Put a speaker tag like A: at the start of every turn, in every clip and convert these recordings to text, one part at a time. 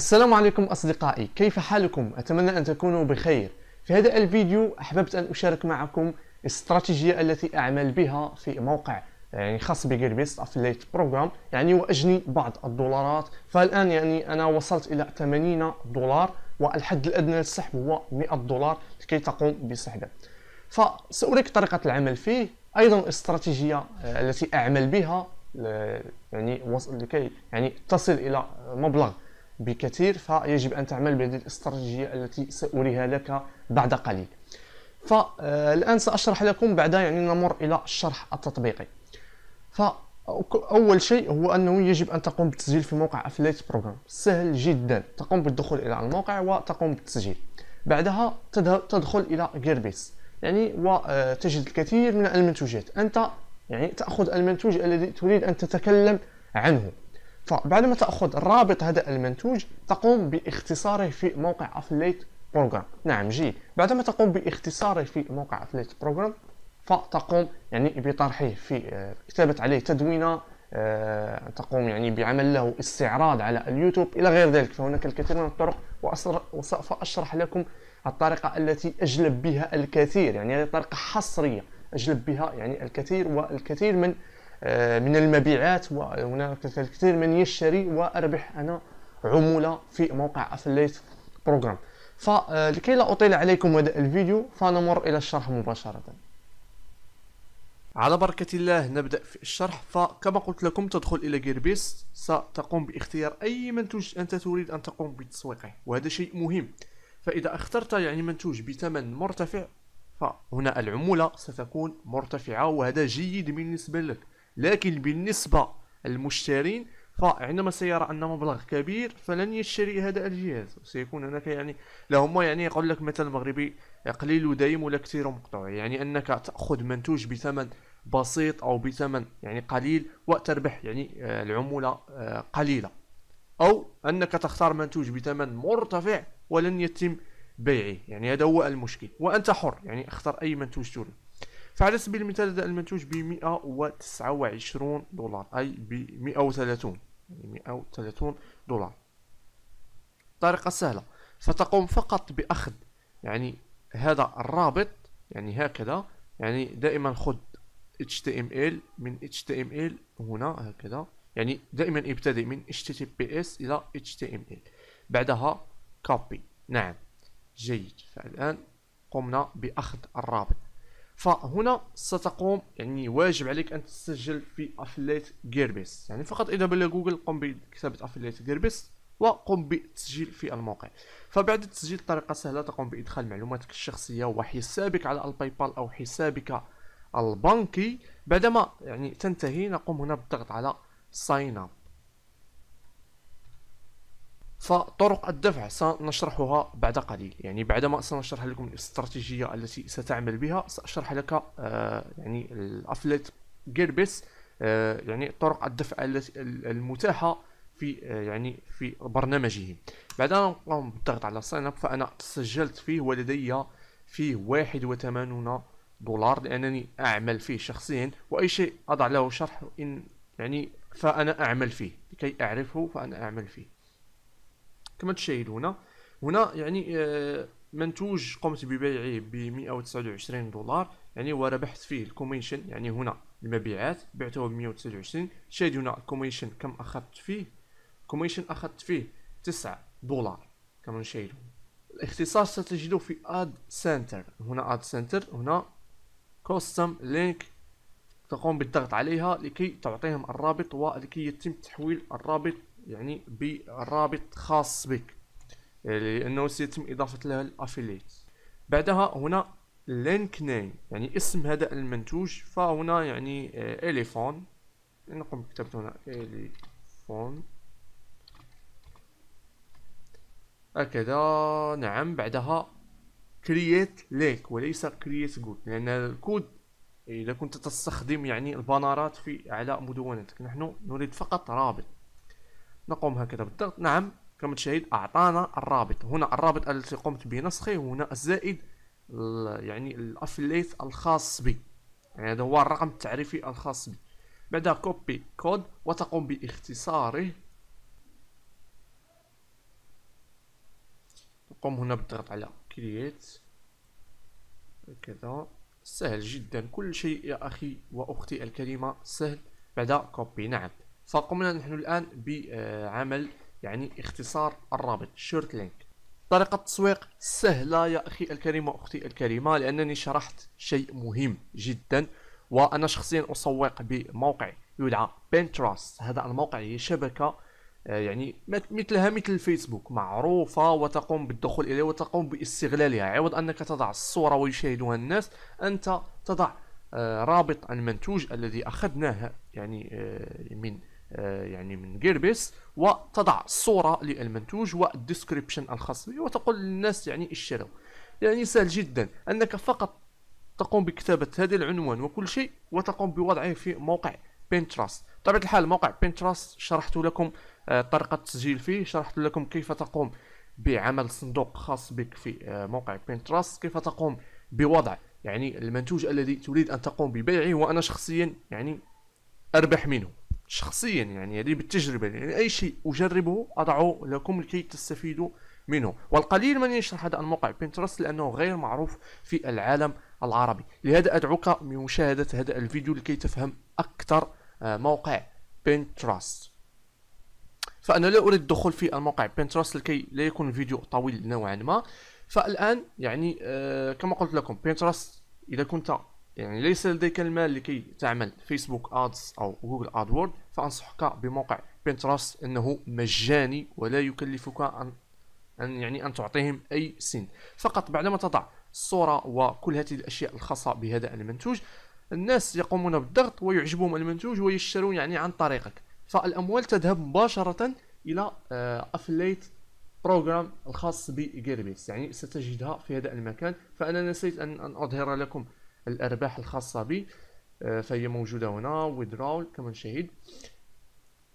A: السلام عليكم أصدقائي كيف حالكم؟ أتمنى أن تكونوا بخير في هذا الفيديو أحببت أن أشارك معكم الاستراتيجية التي أعمل بها في موقع يعني خاص بجيربيست أفليت بروجرام يعني وأجني بعض الدولارات فالآن يعني أنا وصلت إلى 80 دولار والحد الأدنى للسحب هو 100 دولار لكي تقوم بسحبه فسأريك طريقة العمل فيه أيضا الاستراتيجية آه، التي أعمل بها يعني لكي يعني تصل إلى مبلغ بكثير فيجب أن تعمل بهذه الاستراتيجية التي سأريها لك بعد قليل فالآن سأشرح لكم بعد يعني نمر إلى الشرح التطبيقي فأول شيء هو أنه يجب أن تقوم بالتسجيل في موقع أفليت بروجرام سهل جدا تقوم بالدخول إلى الموقع وتقوم بالتسجيل بعدها تدخل إلى جيربيس يعني وتجد آه، الكثير من المنتوجات أنت يعني تأخذ المنتوج الذي تريد أن تتكلم عنه فبعد طيب، ما تاخذ رابط هذا المنتوج تقوم باختصاره في موقع افليت بروجرام نعم بعد بعدما تقوم باختصاره في موقع افليت بروجرام فتقوم يعني بطرحه في آه، كتابه عليه تدوينه آه، تقوم يعني بعمل له استعراض على اليوتيوب الى غير ذلك فهناك الكثير من الطرق وسوف اشرح لكم الطريقه التي اجلب بها الكثير يعني هذه طريقه حصريه اجلب بها يعني الكثير والكثير من آه، من المبيعات وهناك الكثير من يشتري واربح انا عموله في موقع افليت بروجرام فلكي لا اطيل عليكم هذا الفيديو فنمر الى الشرح مباشره على بركة الله نبدأ في الشرح فكما قلت لكم تدخل إلى جيربيس ستقوم باختيار أي منتوج أنت تريد أن تقوم بتسويقه وهذا شيء مهم فإذا اخترت يعني منتوج بثمن مرتفع فهنا العمولة ستكون مرتفعة وهذا جيد بالنسبة لك لكن بالنسبة للمشترين فعندما سيرى ان مبلغ كبير فلن يشتري هذا الجهاز وسيكون هناك يعني لهم يعني يقول لك مثل مغربي قليل دايم ولا كثير مقطوع يعني انك تاخذ منتوج بثمن بسيط او بثمن يعني قليل وتربح يعني آه، العموله آه، قليله او انك تختار منتوج بثمن مرتفع ولن يتم بيعه يعني هذا هو المشكل وانت حر يعني اختر اي منتوج تريد فعلى سبيل المثال هذا المنتوج ب 129 دولار اي ب 130 يعني 130 دولار طريقة سهلة ستقوم فقط بأخذ يعني هذا الرابط يعني هكذا يعني دائما خذ HTML من HTML هنا هكذا يعني دائما ابتدئ من HTTPS إلى HTML بعدها copy نعم جيد فالآن قمنا بأخذ الرابط فهنا ستقوم يعني واجب عليك ان تسجل في افليت جيربيس يعني فقط اذا بلا جوجل قم بكتابه افليت جيربيس وقم بالتسجيل في الموقع فبعد التسجيل طريقه سهله تقوم بادخال معلوماتك الشخصيه وحسابك على الباي بال او حسابك البنكي بعدما يعني تنتهي نقوم هنا بالضغط على ساين اب فطرق الدفع سنشرحها بعد قليل يعني بعدما سنشرح لكم الاستراتيجية التي ستعمل بها سأشرح لك آه، يعني الأفليت جيربس آه، يعني طرق الدفع المتاحة في آه، يعني في برنامجه بعد أن نقوم بالضغط على ساين اب فأنا سجلت فيه ولدي فيه 81 دولار لأنني أعمل فيه شخصيا وأي شيء أضع له شرح إن يعني فأنا أعمل فيه لكي أعرفه فأنا أعمل فيه كما تشاهدون هنا يعني آه، منتوج قمت ببيعه ب 129 دولار يعني وربحت فيه الكوميشن يعني هنا المبيعات بعته ب 129 شاهد هنا الكوميشن كم اخذت فيه الكوميشن اخذت فيه 9 دولار كما نشاهد الاختصار ستجده في اد سنتر هنا اد سنتر هنا كوستم لينك تقوم بالضغط عليها لكي تعطيهم الرابط ولكي يتم تحويل الرابط يعني بالرابط خاص بك يعني لانه سيتم اضافه لها الافيليت بعدها هنا لينك نيم يعني اسم هذا المنتوج فهنا يعني اليفون آه، نقوم بكتابة هنا اليفون هكذا نعم بعدها كرييت ليك وليس كرييت جود لان الكود اذا كنت تستخدم يعني البانرات في اعلى مدونتك نحن نريد فقط رابط نقوم هكذا بالضغط نعم كما تشاهد اعطانا الرابط هنا الرابط الذي قمت بنسخه هنا الزائد يعني الافليت الخاص بي يعني هذا هو الرقم التعريفي الخاص بي بعدها كوبي كود وتقوم باختصاره نقوم هنا بالضغط على كرييت هكذا سهل جدا كل شيء يا اخي واختي الكلمه سهل بعد كوبي نعم فقمنا نحن الآن بعمل يعني اختصار الرابط شورت لينك طريقة التسويق سهلة يا أخي الكريم وأختي الكريمة لأنني شرحت شيء مهم جدا وأنا شخصيا أسوق بموقع يدعى بنتراست هذا الموقع هي شبكة آه، يعني مثلها مثل الفيسبوك معروفة وتقوم بالدخول إليه وتقوم باستغلالها عوض أنك تضع الصورة ويشاهدها الناس أنت تضع آه، رابط المنتوج الذي أخذناه يعني آه، من آه، يعني من جيربيس وتضع صورة للمنتوج والديسكريبشن الخاص به وتقول للناس يعني اشتروا يعني سهل جدا انك فقط تقوم بكتابة هذا العنوان وكل شيء وتقوم بوضعه في موقع بنتراست بطبيعة الحال موقع بنتراست شرحت لكم آه، طريقة التسجيل فيه شرحت لكم كيف تقوم بعمل صندوق خاص بك في آه، موقع بنتراست كيف تقوم بوضع يعني المنتوج الذي تريد ان تقوم ببيعه وانا شخصيا يعني اربح منه شخصيا يعني هذه يعني بالتجربه يعني اي شيء اجربه اضعه لكم لكي تستفيدوا منه والقليل من يشرح هذا الموقع بنترست لانه غير معروف في العالم العربي لهذا ادعوك بمشاهده هذا الفيديو لكي تفهم اكثر آه، موقع بنترست فانا لا اريد الدخول في الموقع بنترست لكي لا يكون الفيديو طويل نوعا ما فالان يعني آه، كما قلت لكم بنترست اذا كنت يعني ليس لديك المال لكي تعمل فيسبوك ادز او جوجل ادورد فانصحك بموقع بنترست انه مجاني ولا يكلفك ان أن يعني أن تعطيهم أي سن فقط بعدما تضع الصورة وكل هذه الأشياء الخاصة بهذا المنتوج الناس يقومون بالضغط ويعجبهم المنتوج ويشترون يعني عن طريقك فالأموال تذهب مباشرة إلى أفليت آه، بروجرام الخاص بجيربيس يعني ستجدها في هذا المكان فأنا نسيت أن أظهر لكم الأرباح الخاصة به آه، فهي موجودة هنا withdrawal كما نشاهد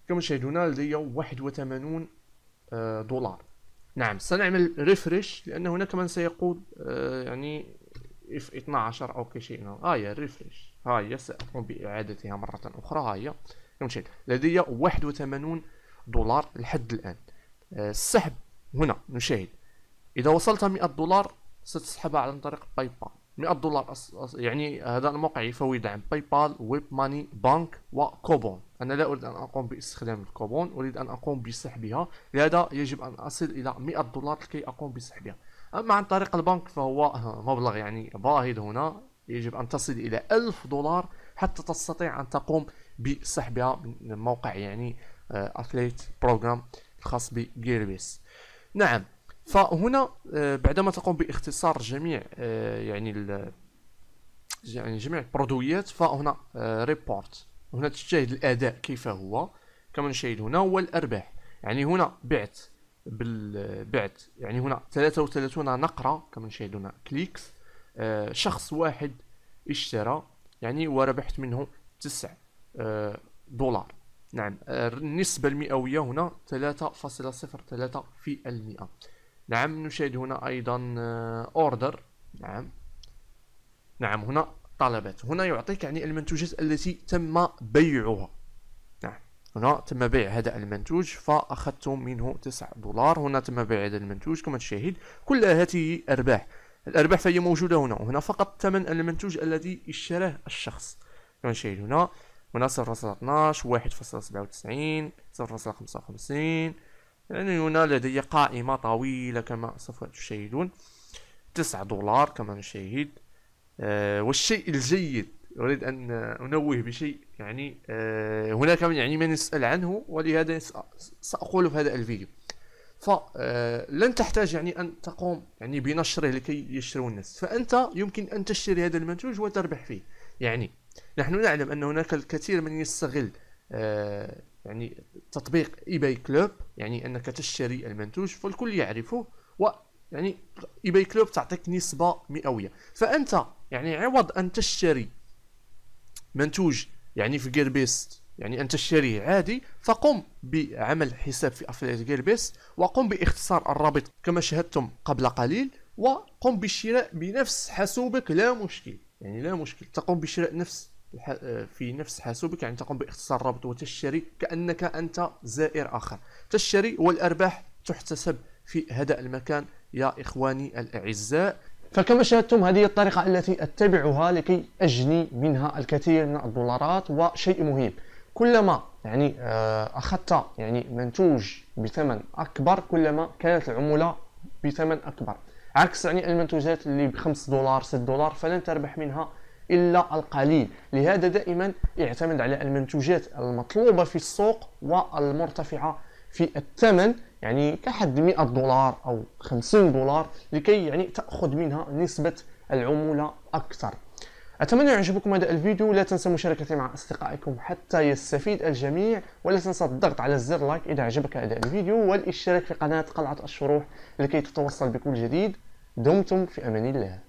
A: كما هنا لدي 81 دولار نعم سنعمل ريفرش لأن هناك من سيقول آه، يعني اف 12 او كشيء ها آه، هي ريفرش ها هي ساقوم باعادتها مره اخرى ها هي نشاهد لدي 81 دولار لحد الان السحب هنا نشاهد اذا وصلت 100 دولار ستسحبها عن طريق باي بال 100 دولار أص... أص... يعني هذا الموقع يفوي دعم باي بال ويب ماني بانك وكوبون انا لا اريد ان اقوم باستخدام الكوبون اريد ان اقوم بسحبها لهذا يجب ان اصل الى 100 دولار لكي اقوم بسحبها اما عن طريق البنك فهو آه، مبلغ يعني باهظ هنا يجب ان تصل الى 1000 دولار حتى تستطيع ان تقوم بسحبها من موقع يعني افليت آه، بروجرام الخاص بجيربيس نعم فهنا آه، بعدما تقوم باختصار جميع آه، يعني يعني جميع البرودويات فهنا ريبورت آه، هنا تشاهد الاداء كيف هو كما نشاهد هنا هو الارباح يعني هنا بعت بالبعت يعني هنا 33 نقره كما نشاهد هنا كليكس شخص واحد اشترى يعني وربحت منه 9 دولار نعم النسبة المئوية هنا 3.03% في المئه نعم نشاهد هنا أيضا أوردر آه، نعم نعم هنا طلبات هنا يعطيك يعني المنتوجات التي تم بيعها نعم هنا تم بيع هذا المنتوج فأخذت منه 9 دولار هنا تم بيع هذا المنتوج كما تشاهد كل هذه أرباح الأرباح فهي موجودة هنا وهنا فقط ثمن المنتوج الذي اشتراه الشخص كما تشاهد هنا هنا 0.12 1.97 0.55 يعني هنا لدي قائمة طويلة كما سوف تشاهدون تسعة دولار كما نشاهد آه والشيء الجيد أريد أن أنوه بشيء يعني آه هناك من يعني من يسأل عنه ولهذا سأقوله في هذا الفيديو فلن آه، تحتاج يعني أن تقوم يعني بنشره لكي يشتروا الناس فأنت يمكن أن تشتري هذا المنتوج وتربح فيه يعني نحن نعلم أن هناك الكثير من يستغل آه، يعني تطبيق ايباي كلوب يعني انك تشتري المنتوج فالكل يعرفه و يعني ايباي كلوب تعطيك نسبة مئوية فانت يعني عوض ان تشتري منتوج يعني في جير بيست يعني ان تشتريه عادي فقم بعمل حساب في افلايت جير بيست وقم باختصار الرابط كما شاهدتم قبل قليل وقم بالشراء بنفس حاسوبك لا مشكل يعني لا مشكل تقوم بشراء نفس آه، في نفس حاسوبك يعني تقوم باختصار الرابط وتشتري كانك انت زائر اخر تشتري والارباح تحتسب في هذا المكان يا اخواني الاعزاء فكما شاهدتم هذه الطريقه التي اتبعها لكي اجني منها الكثير من الدولارات وشيء مهم كلما يعني آه، اخذت يعني منتوج بثمن اكبر كلما كانت العموله بثمن اكبر عكس يعني المنتوجات اللي ب 5 دولار 6 دولار فلن تربح منها إلا القليل لهذا دائما يعتمد على المنتوجات المطلوبة في السوق والمرتفعة في الثمن يعني كحد 100 دولار أو 50 دولار لكي يعني تأخذ منها نسبة العمولة أكثر أتمنى يعجبكم هذا الفيديو لا تنسى مشاركته مع أصدقائكم حتى يستفيد الجميع ولا تنسى الضغط على زر لايك إذا عجبك هذا الفيديو والاشتراك في قناة قلعة الشروح لكي تتوصل بكل جديد دمتم في أمان الله